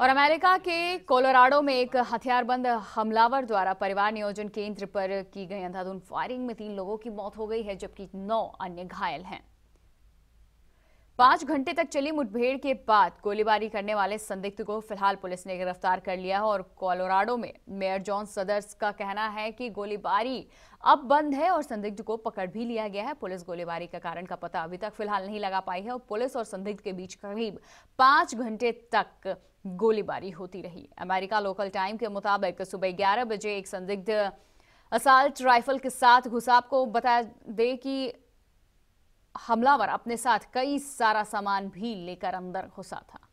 और अमेरिका के कोलोराडो में एक हथियारबंद हमलावर द्वारा परिवार नियोजन केंद्र पर की गई अंधाधुंध फायरिंग में तीन लोगों की मौत हो गई है जबकि नौ अन्य घायल हैं पांच घंटे तक चली मुठभेड़ के बाद गोलीबारी करने वाले संदिग्ध को फिलहाल पुलिस ने गिरफ्तार कर लिया है और कोलोराडो में मेयर जॉन सदर्स का कहना है कि गोलीबारी अब बंद है और संदिग्ध को पकड़ भी लिया गया है पुलिस गोलीबारी का कारण का पता अभी तक फिलहाल नहीं लगा पाई है और पुलिस और संदिग्ध के बीच करीब पांच घंटे तक गोलीबारी होती रही अमेरिका लोकल टाइम के मुताबिक सुबह ग्यारह बजे एक संदिग्ध असाल्ट राइफल के साथ घुसाप को बता दे कि हमलावर अपने साथ कई सारा सामान भी लेकर अंदर घुसा था